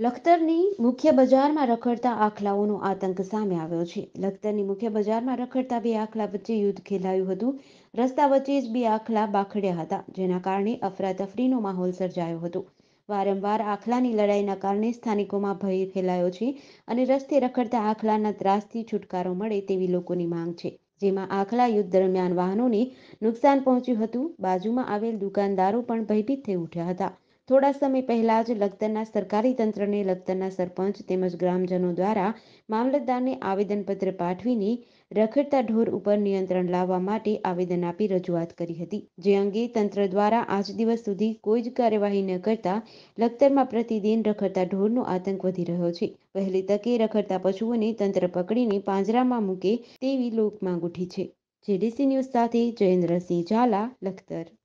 લખતરની મુખ્ય બજારમાં રખડતા આખલાઓનો આતંક સામે આવ્યો છે લખતરની મુખ્ય બજારમાં રખડતા બે આખલા વચ્ચે યુદ્ધ ખેલાયું હતું રસ્તા વચ્ચે જ બે આખલા બાખડ્યા હતા જેના કારણે અફરાતફરીનો માહોલ સર્જાયો હતો વારંવાર આખલાની લડાઈના કારણે સ્થાનિકોમાં ભય ફેલાયો છે અને રસ્તે રખડતા આખલાના ત્રાસથી છુટકારો મળે તેવી લોકોની માંગ છે જેમાં આખલા યુદ્ધ દરમિયાન વાહનોને નુકસાન પહોંચ્યું હતું બાજુમાં આવેલ દુકાનદારો પણ ભયભીત થઈ ઉઠ્યા હતા થોડા સમય પહેલાં જ લખતરના સરકારી તંત્રને લખતરના સરપંચ તેમજ ગ્રામજનો દ્વારા મામલતદારને આવેદનપત્ર પાઠવીને રખડતા ઢોર ઉપર નિયંત્રણ લાવવા માટે આવેદન આપી રજૂઆત કરી હતી જે અંગે તંત્ર દ્વારા આજ દિવસ સુધી કોઈ જ કાર્યવાહી ન કરતા લખતરમાં પ્રતિદિન રખડતા ઢોરનો આતંક વધી રહ્યો છે પહેલી તકે રખડતા પશુઓને તંત્ર પકડીને પાંજરામાં મૂકે તેવી લોકમાંગ ઉઠી છે જેડીસી ન્યૂઝ સાથે જયેન્દ્રસિંહ ઝાલા લખતર